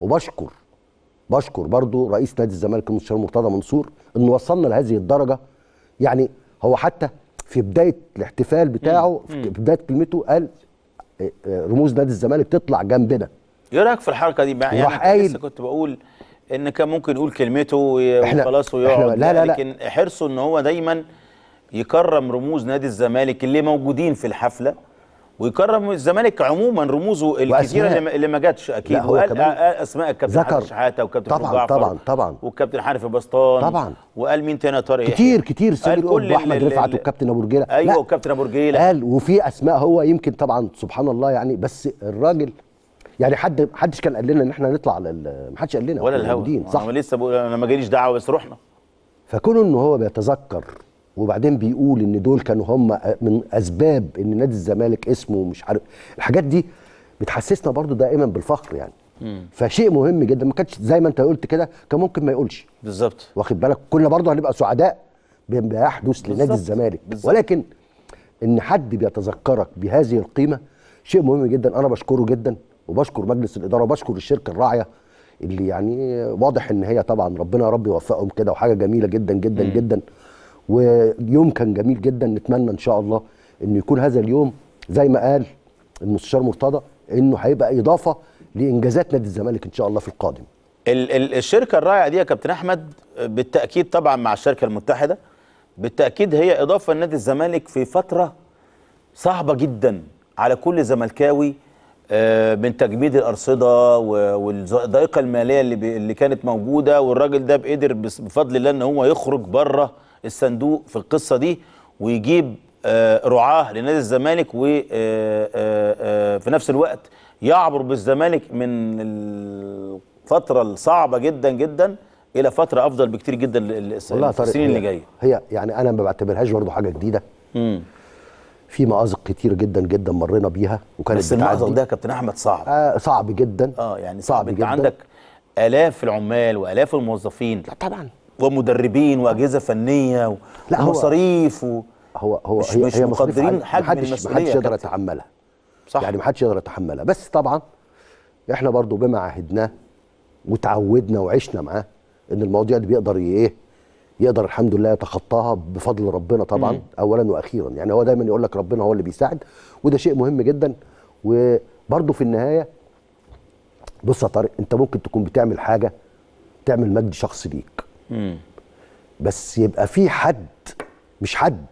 وبشكر بشكر برضو رئيس نادي الزمالك المستشار مرتضى منصور انه وصلنا لهذه الدرجه يعني هو حتى في بدايه الاحتفال بتاعه في بدايه كلمته قال آه، آه، رموز نادي الزمالك تطلع جنبنا ايه رايك في الحركه دي يعني قايل لسه كنت بقول ان كان ممكن يقول كلمته وخلاص ويقعد لا لا لا لكن حرصه ان هو دايما يكرم رموز نادي الزمالك اللي موجودين في الحفله ويكرم الزمالك عموما رموزه الكثيره اللي ما جاتش اكيد هو وقال آه، آه، اسماء الكابتن حاتم شحاته وكابتن طبعا طبعا طبعا والكابتن حنفي البسطان طبعا وقال مين تاني يا طارق كتير كتير سيد كل احمد رفعت والكابتن ابو رجيله ايوه والكابتن ابو رجيله قال وفي اسماء هو يمكن طبعا سبحان الله يعني بس الراجل يعني حد حدش كان قال لنا ان احنا نطلع على ما حدش قال لنا ولا الهوا صح انا لسه بقول انا ما جاليش دعوه بس رحنا فكون ان هو بيتذكر وبعدين بيقول ان دول كانوا هم من اسباب ان نادي الزمالك اسمه مش عارف الحاجات دي بتحسسنا برضو دائما بالفخر يعني مم. فشيء مهم جدا ما كانش زي ما انت قلت كده كان ممكن ما يقولش بالظبط واخد بالك كنا برضو هنبقى سعداء بما يحدث لنادي الزمالك بالزبط. ولكن ان حد بيتذكرك بهذه القيمه شيء مهم جدا انا بشكره جدا وبشكر مجلس الاداره وبشكر الشركه الراعيه اللي يعني واضح ان هي طبعا ربنا يا رب يوفقهم كده وحاجه جميله جدا جدا مم. جدا ويوم كان جميل جدا نتمنى ان شاء الله انه يكون هذا اليوم زي ما قال المستشار مرتضى انه هيبقى اضافه لانجازات نادي الزمالك ان شاء الله في القادم الشركه الرائعه دي يا كابتن احمد بالتاكيد طبعا مع الشركه المتحده بالتاكيد هي اضافه لنادي الزمالك في فتره صعبه جدا على كل زملكاوي آه، من تجميد الارصده والضائقه الماليه اللي اللي كانت موجوده والراجل ده بقدر بفضل الله ان هو يخرج بره الصندوق في القصه دي ويجيب آه، رعاه لنادي الزمالك وفي آه، آه، نفس الوقت يعبر بالزمالك من الفتره الصعبه جدا جدا الى فتره افضل بكتير جدا السنين اللي جايه هي يعني انا ما بعتبرهاش برضه حاجه جديده امم في مأزق كتير جدا جدا مرينا بيها وكانت بس المأزق ده يا كابتن احمد صعب آه صعب جدا اه يعني صعب, صعب جدا عندك الاف العمال والاف الموظفين لا طبعا ومدربين واجهزه فنيه و... لا ومصاريف و... هو هو مش, مش مقدرين حجم محدش المسؤوليه محدش يقدر يتحملها صح يعني محدش يقدر يتحملها بس طبعا احنا برضو بما عهدناه وتعودنا وعشنا معاه ان المواضيع دي بيقدر ايه يقدر الحمد لله يتخطاها بفضل ربنا طبعا م. اولا واخيرا يعني هو دايما يقول لك ربنا هو اللي بيساعد وده شيء مهم جدا وبرضو في النهايه بص يا طارق انت ممكن تكون بتعمل حاجه تعمل مجد شخصي ليك بس يبقى في حد مش حد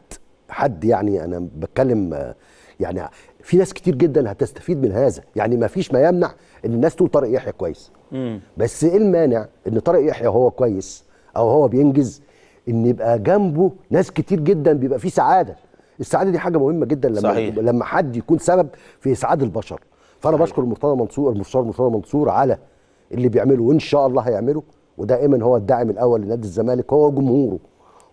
حد يعني انا بتكلم يعني في ناس كتير جدا هتستفيد من هذا يعني ما فيش ما يمنع ان الناس تقول طارق يحيى كويس مم. بس ايه المانع ان طارق يحيى هو كويس او هو بينجز ان يبقى جنبه ناس كتير جدا بيبقى فيه سعاده السعاده دي حاجه مهمه جدا لما صحيح. لما حد يكون سبب في اسعاد البشر فانا صحيح. بشكر مرتضى منصور المستشار مرتضى منصور على اللي بيعمله وان شاء الله هيعمله ودائما هو الداعم الاول لنادي الزمالك هو جمهوره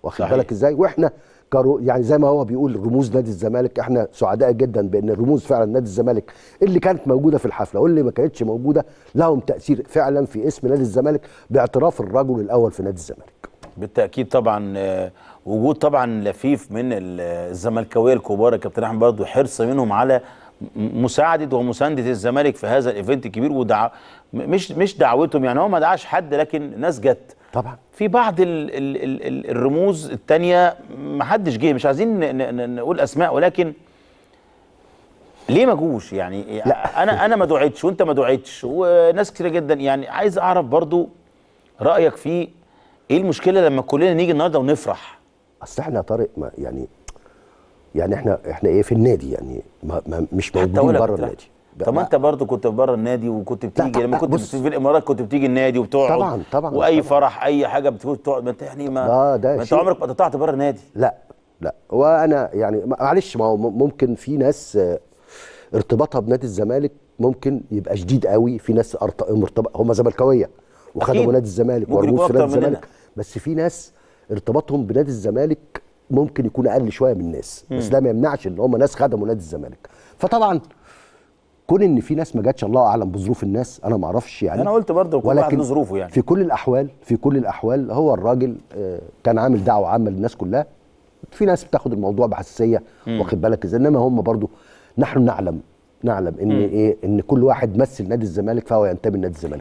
واخد بالك ازاي واحنا كرو يعني زي ما هو بيقول رموز نادي الزمالك احنا سعداء جدا بان الرموز فعلا نادي الزمالك اللي كانت موجوده في الحفله واللي ما كانتش موجوده لهم تاثير فعلا في اسم نادي الزمالك باعتراف الرجل الاول في نادي الزمالك بالتاكيد طبعا آه، وجود طبعا لفيف من الزملكاويه الكبار يا كابتن احمد برضه حرص منهم على مساعده ومسانده الزمالك في هذا الايفنت الكبير ودع مش مش دعوتهم يعني هو ما دعاش حد لكن ناس جت طبعا في بعض الـ الـ الـ الرموز الثانيه ما حدش جه مش عايزين نقول اسماء ولكن ليه ما جوش يعني لا. انا انا ما دعيتش وانت ما دعيتش وناس كتير جدا يعني عايز اعرف برضو رايك في ايه المشكله لما كلنا نيجي النهارده ونفرح اصل احنا يا طارق ما يعني يعني احنا احنا ايه في النادي يعني ما ما مش موجودين بره النادي طب ما انت برضه كنت بره النادي وكنت بتيجي لما كنت في الامارات كنت بتيجي النادي وبتقعد طبعا طبعا واي طبعًا فرح اي حاجه بتقعد يعني ما انت يعني ما, ما انت عمرك ما قطعت بره النادي لا لا وانا يعني معلش ما هو ممكن في ناس آه، ارتباطها بنادي الزمالك ممكن يبقى شديد قوي في ناس مرتبط هم زملكاويه وخدموا نادي الزمالك وارجوك في نادي الزمالك بس في ناس ارتباطهم بنادي الزمالك ممكن يكون اقل شويه من الناس بس ده ما يمنعش ان هم ناس خدموا نادي الزمالك فطبعا كون ان في ناس ما جاتش الله اعلم بظروف الناس انا ما اعرفش يعني انا قلت برضه كل ولكن بظروفه يعني في كل الاحوال في كل الاحوال هو الراجل آه، كان عامل دعوه عامه للناس كلها في ناس بتاخد الموضوع بحساسيه واخد بالك ازاي انما هم برضه نحن نعلم نعلم ان م. ايه ان كل واحد مثل نادي الزمالك فهو ينتمي لنادي الزمالك